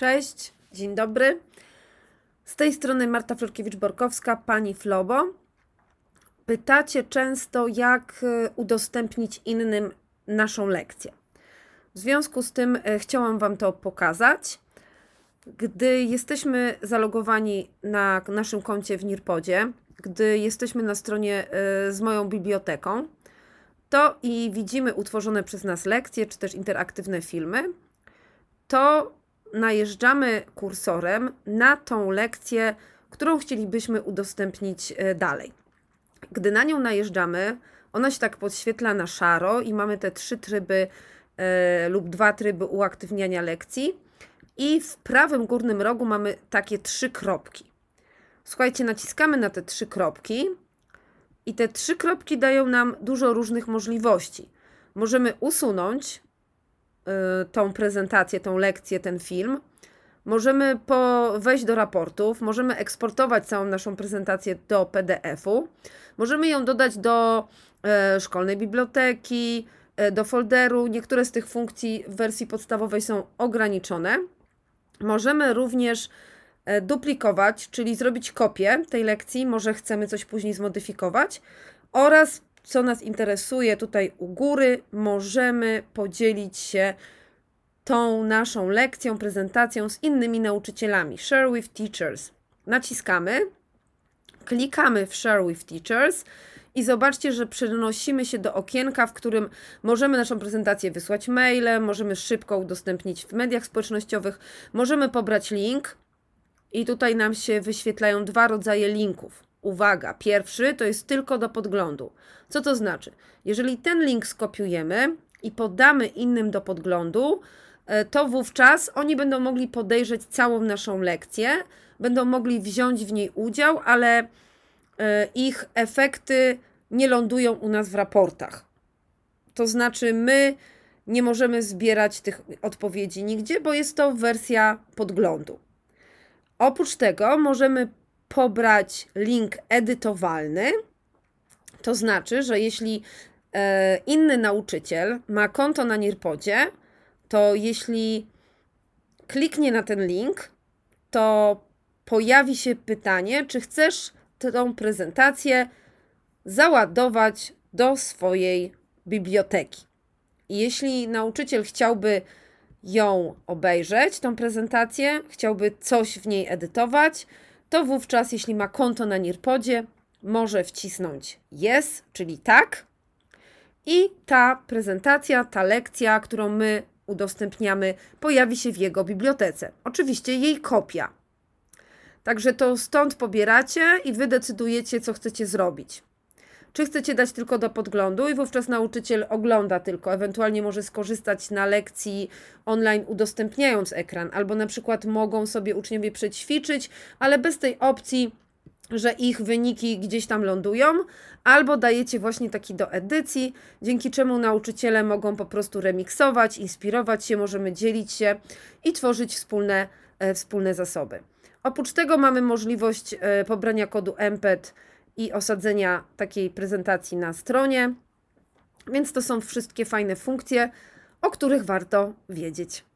Cześć, dzień dobry. Z tej strony Marta Florkiewicz-Borkowska, pani Flobo. Pytacie często, jak y, udostępnić innym naszą lekcję. W związku z tym y, chciałam Wam to pokazać. Gdy jesteśmy zalogowani na naszym koncie w Nirpodzie, gdy jesteśmy na stronie y, z moją biblioteką, to i widzimy utworzone przez nas lekcje czy też interaktywne filmy, to najeżdżamy kursorem na tą lekcję, którą chcielibyśmy udostępnić e, dalej. Gdy na nią najeżdżamy, ona się tak podświetla na szaro i mamy te trzy tryby e, lub dwa tryby uaktywniania lekcji. I w prawym górnym rogu mamy takie trzy kropki. Słuchajcie, naciskamy na te trzy kropki i te trzy kropki dają nam dużo różnych możliwości. Możemy usunąć Y, tą prezentację, tą lekcję, ten film, możemy po, wejść do raportów, możemy eksportować całą naszą prezentację do PDF-u, możemy ją dodać do e, szkolnej biblioteki, e, do folderu. Niektóre z tych funkcji w wersji podstawowej są ograniczone. Możemy również e, duplikować, czyli zrobić kopię tej lekcji, może chcemy coś później zmodyfikować oraz co nas interesuje tutaj u góry, możemy podzielić się tą naszą lekcją, prezentacją z innymi nauczycielami. Share with teachers. Naciskamy, klikamy w Share with teachers i zobaczcie, że przenosimy się do okienka, w którym możemy naszą prezentację wysłać mailem, możemy szybko udostępnić w mediach społecznościowych, możemy pobrać link i tutaj nam się wyświetlają dwa rodzaje linków. Uwaga, pierwszy to jest tylko do podglądu. Co to znaczy? Jeżeli ten link skopiujemy i podamy innym do podglądu, e, to wówczas oni będą mogli podejrzeć całą naszą lekcję, będą mogli wziąć w niej udział, ale e, ich efekty nie lądują u nas w raportach. To znaczy, my nie możemy zbierać tych odpowiedzi nigdzie, bo jest to wersja podglądu. Oprócz tego możemy pobrać link edytowalny. To znaczy, że jeśli e, inny nauczyciel ma konto na Nirpodzie, to jeśli kliknie na ten link, to pojawi się pytanie, czy chcesz tą prezentację załadować do swojej biblioteki. jeśli nauczyciel chciałby ją obejrzeć, tą prezentację, chciałby coś w niej edytować, to wówczas, jeśli ma konto na Nirpodzie, może wcisnąć yes, czyli tak. I ta prezentacja, ta lekcja, którą my udostępniamy, pojawi się w jego bibliotece. Oczywiście jej kopia. Także to stąd pobieracie i wy decydujecie, co chcecie zrobić. Czy chcecie dać tylko do podglądu i wówczas nauczyciel ogląda tylko, ewentualnie może skorzystać na lekcji online udostępniając ekran, albo na przykład mogą sobie uczniowie przećwiczyć, ale bez tej opcji że ich wyniki gdzieś tam lądują, albo dajecie właśnie taki do edycji, dzięki czemu nauczyciele mogą po prostu remiksować, inspirować się, możemy dzielić się i tworzyć wspólne, e, wspólne zasoby. Oprócz tego mamy możliwość e, pobrania kodu MPET i osadzenia takiej prezentacji na stronie. Więc to są wszystkie fajne funkcje, o których warto wiedzieć.